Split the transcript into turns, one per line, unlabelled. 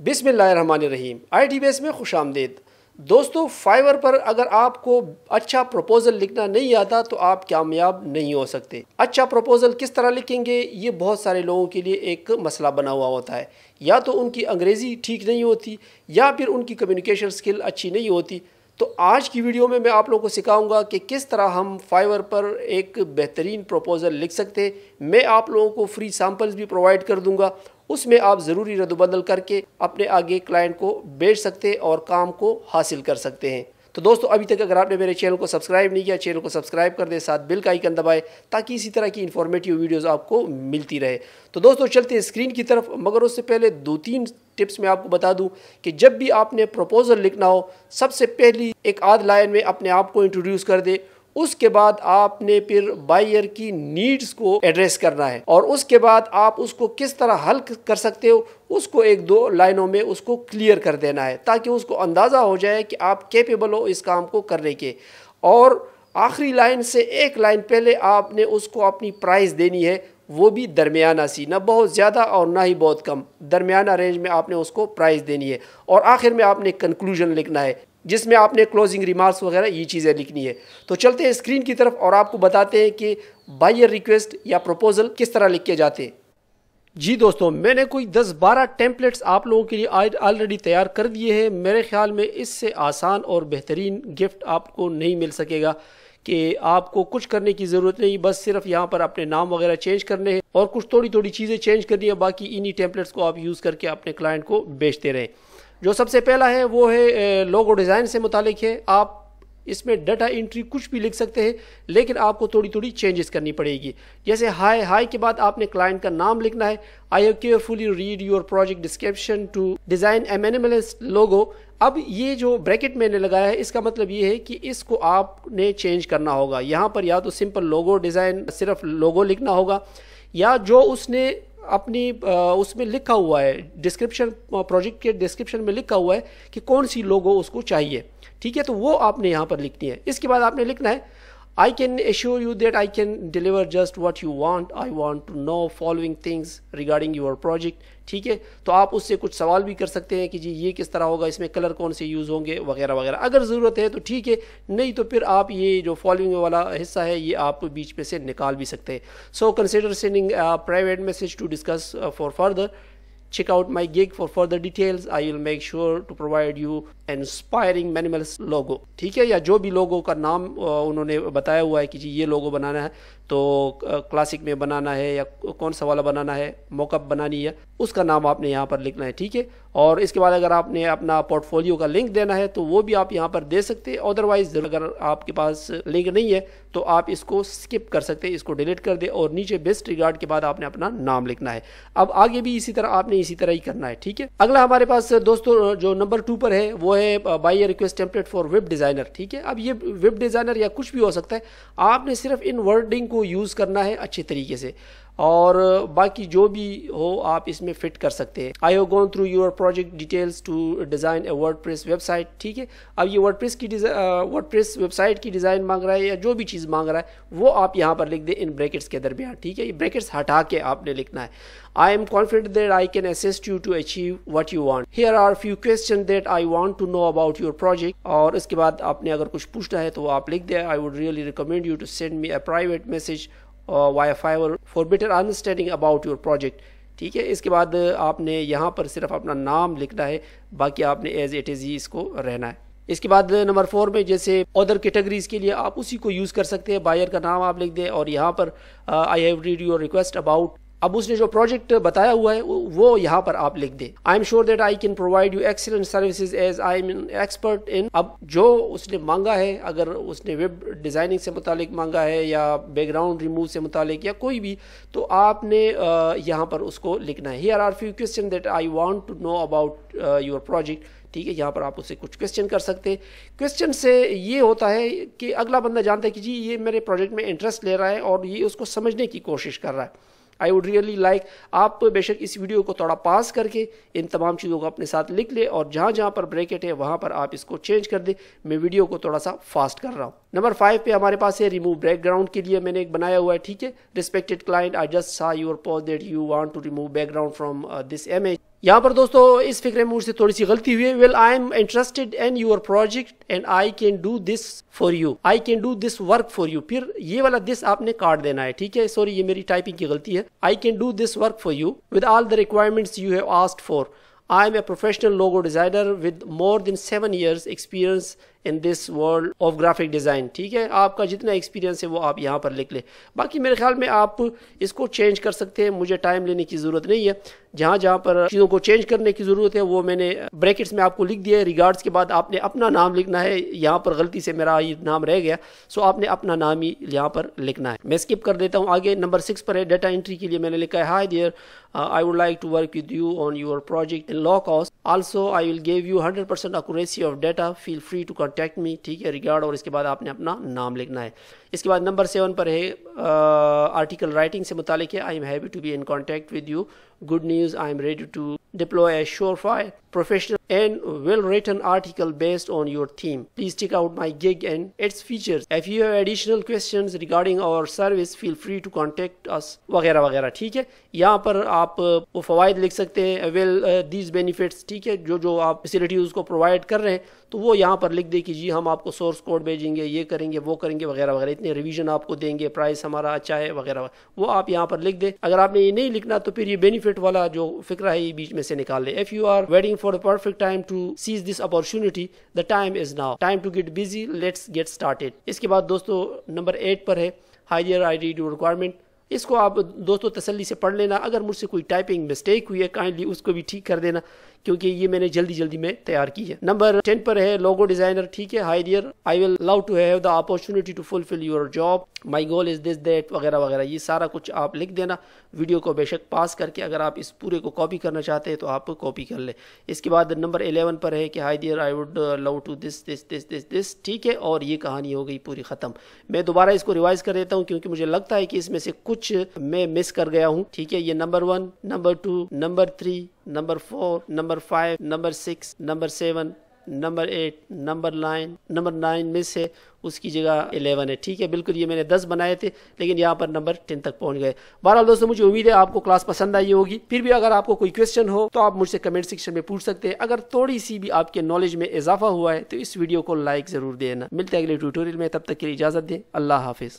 Rahim I T base में खुश आमदेद दोस्तों फाइवर पर अगर आपको अच्छा प्रपोज़ल लिखना नहीं आता तो आप कामयाब नहीं हो सकते अच्छा प्रपोज़ल किस तरह लिखेंगे ये बहुत सारे लोगों के लिए एक मसला बना हुआ होता है या तो उनकी अंग्रेज़ी ठीक नहीं होती या फिर उनकी कम्युनिकेशन स्किल अच्छी नहीं होती तो आज की वीडियो में मैं आप लोगों को सिखाऊंगा कि किस तरह हम फाइवर पर एक बेहतरीन प्रपोज़ल लिख सकते मैं आप लोगों को फ्री सैम्पल्स भी प्रोवाइड कर दूंगा उसमें आप ज़रूरी रद्दबदल करके अपने आगे क्लाइंट को बेच सकते हैं और काम को हासिल कर सकते हैं तो दोस्तों अभी तक अगर आपने मेरे चैनल को सब्सक्राइब नहीं किया चैनल को सब्सक्राइब कर दें साथ बिल का आइकन दबाएं ताकि इसी तरह की इन्फॉर्मेटिव वीडियोस आपको मिलती रहे तो दोस्तों चलते हैं स्क्रीन की तरफ मगर उससे पहले दो तीन टिप्स मैं आपको बता दूं कि जब भी आपने प्रपोजल लिखना हो सबसे पहली एक आध लाइन में अपने आप को इंट्रोड्यूस कर दे उसके बाद आपने फिर बायर की नीड्स को एड्रेस करना है और उसके बाद आप उसको किस तरह हल कर सकते हो उसको एक दो लाइनों में उसको क्लियर कर देना है ताकि उसको अंदाज़ा हो जाए कि आप कैपेबल हो इस काम को करने के और आखिरी लाइन से एक लाइन पहले आपने उसको अपनी प्राइस देनी है वो भी दरमियाना सी ना बहुत ज़्यादा और ना ही बहुत कम दरमियाना रेंज में आपने उसको प्राइस देनी है और आखिर में आपने कंक्लूजन लिखना है जिसमें आपने क्लोजिंग रिमार्क्स वगैरह ये चीज़ें लिखनी है तो चलते हैं स्क्रीन की तरफ और आपको बताते हैं कि बायर रिक्वेस्ट या प्रपोजल किस तरह लिख के जाते हैं जी दोस्तों मैंने कोई 10-12 टेम्पलेट्स आप लोगों के लिए ऑलरेडी तैयार कर दिए हैं मेरे ख्याल में इससे आसान और बेहतरीन गिफ्ट आपको नहीं मिल सकेगा कि आपको कुछ करने की ज़रूरत नहीं बस सिर्फ यहाँ पर अपने नाम वगैरह चेंज करने हैं और कुछ थोड़ी थोड़ी चीज़ें चेंज करनी है बाकी इन्हीं टेम्पलेट्स को आप यूज़ करके अपने क्लाइंट को बेचते रहें जो सबसे पहला है वो है लोगो डिज़ाइन से मुतालिक है आप इसमें डाटा इंट्री कुछ भी लिख सकते हैं लेकिन आपको थोड़ी थोड़ी चेंजेस करनी पड़ेगी जैसे हाई हाई के बाद आपने क्लाइंट का नाम लिखना है I carefully read your project description to design a minimalist logo अब ये जो ब्रैकेट मैंने लगाया है इसका मतलब ये है कि इसको आपने चेंज करना होगा यहाँ पर या तो सिंपल लोगो डिज़ाइन सिर्फ लोगो लिखना होगा या जो उसने अपनी उसमें लिखा हुआ है डिस्क्रिप्शन प्रोजेक्ट के डिस्क्रिप्शन में लिखा हुआ है कि कौन सी लोगों उसको चाहिए ठीक है तो वो आपने यहाँ पर लिखनी है इसके बाद आपने लिखना है I can assure you that I can deliver just what you want. I want to know following things regarding your project. ठीक है तो आप उससे कुछ सवाल भी कर सकते हैं कि जी ये किस तरह होगा इसमें कलर कौन से यूज़ होंगे वगैरह वगैरह अगर ज़रूरत है तो ठीक है नहीं तो फिर आप ये जो फॉलोइंग वाला हिस्सा है ये आप बीच में से निकाल भी सकते हैं so consider sending private message to discuss for further Check out my gig for further details. I will make sure to provide you an inspiring minimalist logo. ठीक है या जो भी लोगों का नाम उन्होंने बताया हुआ है कि जी ये लोगो बनाना है तो क्लासिक में बनाना है या कौन सा वाला बनाना है mockup banani hai uska naam aapne yahan par likhna hai theek hai और इसके बाद अगर आपने अपना पोर्टफोलियो का लिंक देना है तो वो भी आप यहाँ पर दे सकते हैं अदरवाइज अगर आपके पास लिंक नहीं है तो आप इसको स्किप कर सकते हैं इसको डिलीट कर दे और नीचे बेस्ट रिगार्ड के बाद आपने अपना नाम लिखना है अब आगे भी इसी तरह आपने इसी तरह ही करना है ठीक है अगला हमारे पास दोस्तों जो नंबर टू पर है वो है by request template for web designer ठीक है अब ये वेब डिज़ाइनर या कुछ भी हो सकता है आपने सिर्फ इन वर्डिंग को यूज़ करना है अच्छे तरीके से और बाकी जो भी हो आप इसमें फिट कर सकते हैं I have gone through your project details to design a word website ठीक है अब ये वर्ड की वर्ड वेबसाइट की डिज़ाइन मांग रहा है या जो भी चीज़ मांग रहा है वो आप यहाँ पर लिख दें इन ब्रैकेट्स के दरमियान ठीक है ये ब्रैकेट्स हटा के आपने लिखना है I am confident that I can assist you to achieve what you want here are few question that I want to know about your project और इसके बाद आपने अगर कुछ पूछना है तो आप लिख दें I would really recommend you to send me a private message wifi और for better understanding about your project ठीक है इसके बाद आपने यहाँ पर सिर्फ अपना नाम लिखना है बाकी आपने एज इट इज़ ही इसको रहना है इसके बाद नंबर फोर में जैसे अदर कैटेगरीज के लिए आप उसी को यूज़ कर सकते हैं बायर का नाम आप लिख दें और यहाँ पर I have read your request about अब उसने जो प्रोजेक्ट बताया हुआ है वो यहाँ पर आप लिख दें I am sure that I can provide you excellent services as I am expert in अब जो उसने मांगा है अगर उसने वेब डिज़ाइनिंग से मुतालिक मांगा है या बैकग्राउंड रिमूव से मुतालिक या कोई भी तो आपने यहाँ पर उसको लिखना है here are few question that I want to know about your project ठीक है यहाँ पर आप उसे कुछ क्वेश्चन कर सकते हैं क्वेश्चन से ये होता है कि अगला बंदा जानता है कि जी ये मेरे प्रोजेक्ट में इंटरेस्ट ले रहा है और ये उसको समझने की कोशिश कर रहा है आई वुड रियली लाइक आप तो बेशक इस वीडियो को थोड़ा पास करके इन तमाम चीज़ों को अपने साथ लिख ले और जहाँ जहाँ पर ब्रैकेट है वहाँ पर आप इसको चेंज कर दें मैं वीडियो को थोड़ा सा फास्ट कर रहा हूँ नंबर फाइव पे हमारे पास है रिमूव बैकग्राउंड के लिए मैंने एक बनाया हुआ है ठीक है respected client I just saw your post that you want to remove background from this image यहाँ पर दोस्तों इस फिक्र में मुझसे थोड़ी सी गलती हुई है well I am interested in your project and I can do this for you I can do this work for you फिर ये वाला दिस आपने काट देना है ठीक है सॉरी ये मेरी टाइपिंग की गलती है I can do this work for you with all the requirements you have asked for I am a professional logo designer with more than seven years experience in this world of graphic design ठीक है आपका जितना experience है वो आप यहाँ पर लिख लें बाकी मेरे ख्याल में आप इसको चेंज कर सकते हैं मुझे टाइम लेने की ज़रूरत नहीं है जहाँ जहाँ पर चीज़ों को चेंज करने की ज़रूरत है वो मैंने ब्रैकेट्स में आपको लिख दिया है रिगार्ड्स के बाद आपने अपना नाम लिखना है यहाँ पर गलती से मेरा ये नाम रह गया सो आपने अपना नाम ही यहाँ पर लिखना है मैं स्किप कर देता हूँ आगे नंबर सिक्स पर है डाटा एंट्री के लिए मैंने लिखा है hi there I would like to work with you on your project in low cost also I will gave you hundred percent accuracy of data feel free to contact me ठीक है regard और इसके बाद आपने अपना नाम लिखना है इसके बाद नंबर सेवन पर है आर्टिकल uh, राइटिंग से मुतालिक है I am happy to be in contact with you good news news, I am ready to deploy a surefire, professional and well-written article based on your theme. Please check out my gig and its features. If you have additional questions regarding our service, feel free to contact us वगैरह वगैरह ठीक है यहाँ पर आप वो फ़वाद लिख सकते हैं वेल दीज बेनिफिट्स ठीक है जो जो आप फैसिलिटीज़ को प्रोवाइड कर रहे हैं तो वो यहाँ पर लिख दे कि जी हम आपको सोर्स कोड भेजेंगे ये करेंगे वो करेंगे वगैरह वगैरह इतने रिवीजन आपको देंगे प्राइस हमारा अच्छा है वगैरह वो आप यहाँ पर लिख दे अगर आपने ये नहीं लिखना तो फिर ये बेनिफिट वाला जो फिक्र है ये बीच में से निकाल ले if you are waiting for the perfect time to seize this opportunity the time is now time to get busy let's get started इसके बाद दोस्तों नंबर एट पर है hire I D do requirement इसको आप दोस्तों तसल्ली से पढ़ लेना अगर मुझसे कोई टाइपिंग मिस्टेक हुई है काइंडली उसको भी ठीक कर देना क्योंकि ये मैंने जल्दी जल्दी में तैयार की है नंबर टेन पर है लोगो डिजाइनर ठीक है hi dear I will love to have the opportunity to fulfil your job my goal is this that वगैरह वगैरह ये सारा कुछ आप लिख देना वीडियो को बेशक पास करके अगर आप इस पूरे को कॉपी करना चाहते हैं तो आप कॉपी कर लें इसके बाद नंबर एलेवन पर है कि hi dear I would love to this this this this this ठीक है और ये कहानी हो गई पूरी ख़त्म मैं दोबारा इसको रिवाइज कर देता हूँ क्योंकि मुझे लगता है कि इसमें से कुछ मैं मिस कर गया हूँ ठीक है ये number one number two number three number four number five number six number seven number eight number nine number nine में से उसकी जगह एलेवन है ठीक है बिल्कुल ये मैंने दस बनाए थे लेकिन यहाँ पर नंबर टेन तक पहुँच गए बहरहाल दोस्तों मुझे उम्मीद है आपको क्लास पसंद आई होगी फिर भी अगर आपको कोई क्वेश्चन हो तो आप मुझसे कमेंट सेक्शन में पूछ सकते हैं अगर थोड़ी सी भी आपके नॉलेज में इजाफा हुआ है तो इस वीडियो को लाइक ज़रूर देना मिलते अगले ट्यूटोरियल में तब तक के लिए इजाज़त दें अल्लाह हाफिज़